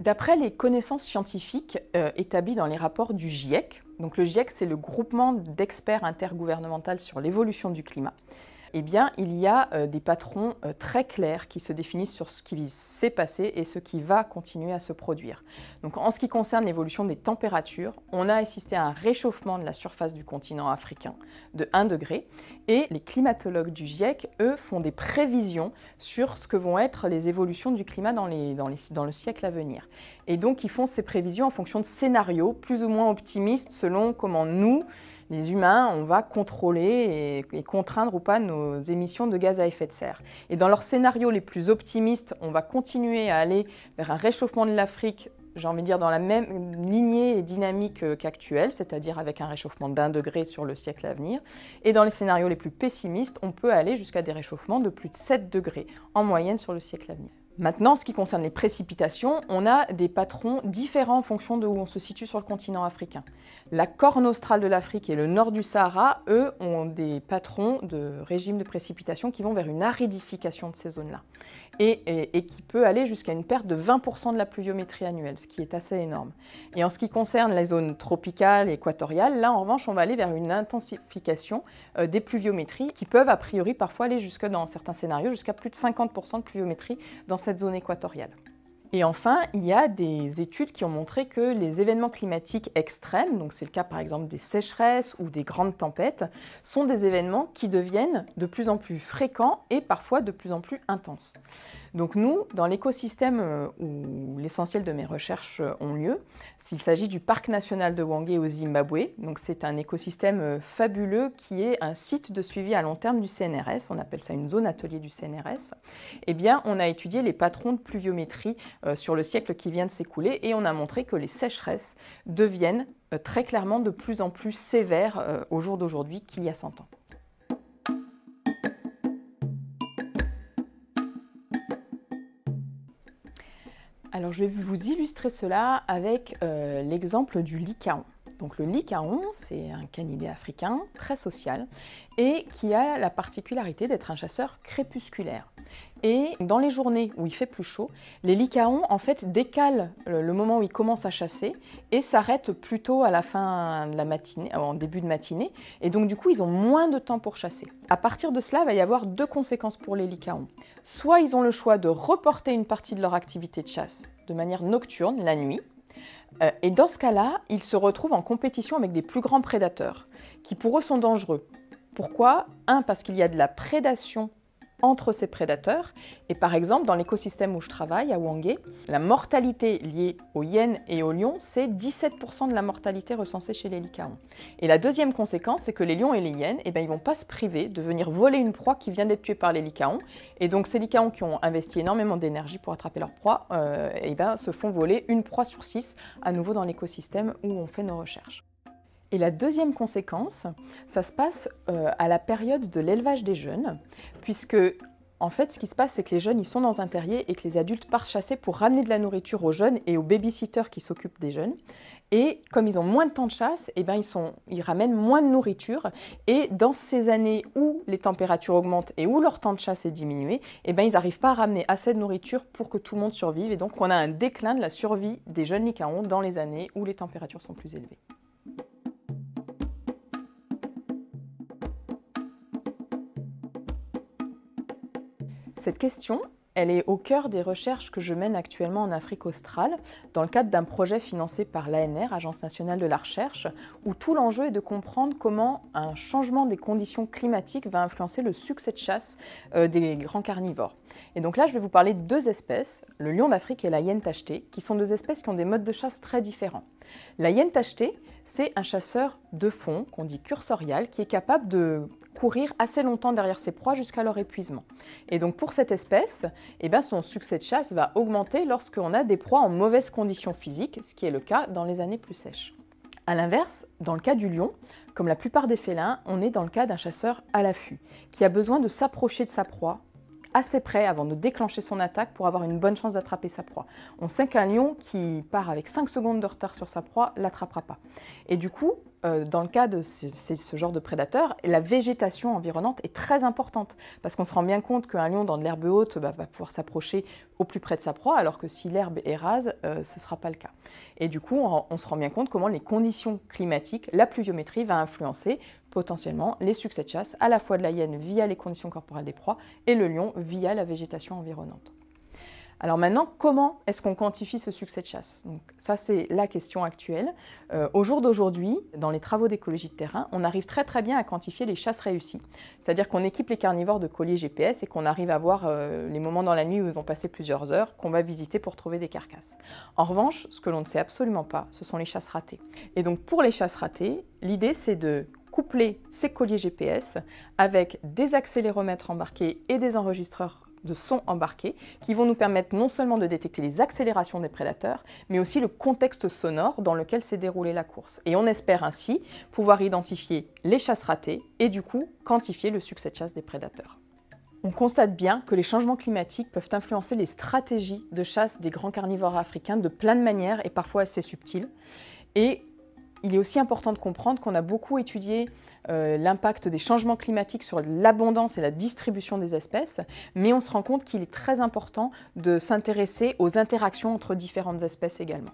D'après les connaissances scientifiques euh, établies dans les rapports du GIEC, donc le GIEC c'est le groupement d'experts intergouvernemental sur l'évolution du climat, eh bien, il y a euh, des patrons euh, très clairs qui se définissent sur ce qui s'est passé et ce qui va continuer à se produire. Donc, en ce qui concerne l'évolution des températures, on a assisté à un réchauffement de la surface du continent africain de 1 degré et les climatologues du GIEC, eux, font des prévisions sur ce que vont être les évolutions du climat dans, le siècle à venir. Et donc, ils font ces prévisions en fonction de scénarios plus ou moins optimistes selon comment nous, les humains, on va contrôler et, contraindre ou pas nos émissions de gaz à effet de serre. Et dans leurs scénarios les plus optimistes, on va continuer à aller vers un réchauffement de l'Afrique j'ai envie de dire, dans la même lignée et dynamique euh, qu'actuelle, c'est-à-dire avec un réchauffement d'un degré sur le siècle à venir. Et dans les scénarios les plus pessimistes, on peut aller jusqu'à des réchauffements de plus de 7 degrés en moyenne sur le siècle à venir. Maintenant, ce qui concerne les précipitations, on a des patrons différents en fonction de où on se situe sur le continent africain. La corne australe de l'Afrique et le nord du Sahara, eux, ont des patrons de régime de précipitations qui vont vers une aridification de ces zones-là et, qui peut aller jusqu'à une perte de 20% de la pluviométrie annuelle, ce qui est assez énorme. Et en ce qui concerne les zones tropicales et équatoriales, là, en revanche, on va aller vers une intensification euh, des pluviométries qui peuvent, a priori, parfois aller jusque dans certains scénarios, jusqu'à plus de 50% de pluviométrie dans zone équatoriale. Et enfin, il y a des études qui ont montré que les événements climatiques extrêmes, donc c'est le cas par exemple des sécheresses ou des grandes tempêtes, sont des événements qui deviennent de plus en plus fréquents et parfois de plus en plus intenses. Donc nous, dans l'écosystème euh, où l'essentiel de mes recherches euh, ont lieu, s'il s'agit du parc national de Wangé au Zimbabwe, donc c'est un écosystème euh, fabuleux qui est un site de suivi à long terme du CNRS, on appelle ça une zone atelier du CNRS, eh bien on a étudié les patrons de pluviométrie sur le siècle qui vient de s'écouler et on a montré que les sécheresses deviennent très clairement de plus en plus sévères au jour d'aujourd'hui qu'il y a 100 ans. Alors je vais vous illustrer cela avec euh, l'exemple du licaon. Donc le licaon, c'est un canidé africain très social et qui a la particularité d'être un chasseur crépusculaire. Et dans les journées où il fait plus chaud, les licaons en fait décalent le moment où ils commencent à chasser et s'arrêtent plutôt à la fin de la matinée, euh, en début de matinée. Et donc du coup, ils ont moins de temps pour chasser. À partir de cela, il va y avoir deux conséquences pour les licaons. Soit ils ont le choix de reporter une partie de leur activité de chasse de manière nocturne, la nuit, euh, et dans ce cas-là, ils se retrouvent en compétition avec des plus grands prédateurs, qui pour eux sont dangereux. Pourquoi Un, parce qu'il y a de la prédation entre ces prédateurs. Et par exemple, dans l'écosystème où je travaille, à Wangé, la mortalité liée aux hyènes et aux lions, c'est 17% de la mortalité recensée chez les licaons. Et la deuxième conséquence, c'est que les lions et les hyènes, eh ben, ils vont pas se priver de venir voler une proie qui vient d'être tuée par les licaons. Et donc ces licaons qui ont investi énormément d'énergie pour attraper leur proie, euh, eh ben, se font voler une proie sur six à nouveau dans l'écosystème où on fait nos recherches. Et la deuxième conséquence, ça se passe euh, à la période de l'élevage des jeunes, puisque en fait, ce qui se passe, c'est que les jeunes, ils sont dans un terrier et que les adultes partent chasser pour ramener de la nourriture aux jeunes et aux babysitters qui s'occupent des jeunes. Et comme ils ont moins de temps de chasse, et eh ben, ils, ils ramènent moins de nourriture. Et dans ces années où les températures augmentent et où leur temps de chasse est diminué, et eh ben, ils n'arrivent pas à ramener assez de nourriture pour que tout le monde survive. Et donc, on a un déclin de la survie des jeunes licaons dans les années où les températures sont plus élevées. Cette question, elle est au cœur des recherches que je mène actuellement en Afrique australe, dans le cadre d'un projet financé par l'ANR, Agence nationale de la recherche, où tout l'enjeu est de comprendre comment un changement des conditions climatiques va influencer le succès de chasse euh, des grands carnivores. Et donc là, je vais vous parler de deux espèces, le lion d'Afrique et la hyène tachetée, qui sont deux espèces qui ont des modes de chasse très différents. La hyène tachetée, c'est un chasseur de fond, qu'on dit cursorial, qui est capable de courir assez longtemps derrière ses proies jusqu'à leur épuisement. Et donc pour cette espèce, eh ben, son succès de chasse va augmenter lorsqu'on a des proies en mauvaise condition physique, ce qui est le cas dans les années plus sèches. A l'inverse, dans le cas du lion, comme la plupart des félins, on est dans le cas d'un chasseur à l'affût, qui a besoin de s'approcher de sa proie, assez près avant de déclencher son attaque pour avoir une bonne chance d'attraper sa proie. On sait qu'un lion qui part avec 5 secondes de retard sur sa proie l'attrapera pas. Et du coup, euh, dans le cas de ce genre de prédateurs, la végétation environnante est très importante parce qu'on se rend bien compte qu'un lion dans de l'herbe haute bah, va pouvoir s'approcher au plus près de sa proie, alors que si l'herbe est rase, euh, ce ne sera pas le cas. Et du coup, on, on se rend bien compte comment les conditions climatiques, la pluviométrie va influencer potentiellement les succès de chasse, à la fois de la hyène via les conditions corporelles des proies et le lion via la végétation environnante. Alors maintenant, comment est-ce qu'on quantifie ce succès de chasse Donc ça, c'est la question actuelle. Euh, au jour d'aujourd'hui, dans les travaux d'écologie de terrain, on arrive très très bien à quantifier les chasses réussies. C'est-à-dire qu'on équipe les carnivores de colliers GPS et qu'on arrive à voir euh, les moments dans la nuit où ils ont passé plusieurs heures, qu'on va visiter pour trouver des carcasses. En revanche, ce que l'on ne sait absolument pas, ce sont les chasses ratées. Et donc pour les chasses ratées, l'idée c'est de coupler ces colliers GPS avec des accéléromètres embarqués et des enregistreurs de son embarqués qui vont nous permettre non seulement de détecter les accélérations des prédateurs, mais aussi le contexte sonore dans lequel s'est déroulée la course. Et on espère ainsi pouvoir identifier les chasses ratées et du coup quantifier le succès de chasse des prédateurs. On constate bien que les changements climatiques peuvent influencer les stratégies de chasse des grands carnivores africains de plein de manières et parfois assez subtiles. Et il est aussi important de comprendre qu'on a beaucoup étudié euh, l'impact des changements climatiques sur l'abondance et la distribution des espèces, mais on se rend compte qu'il est très important de s'intéresser aux interactions entre différentes espèces également.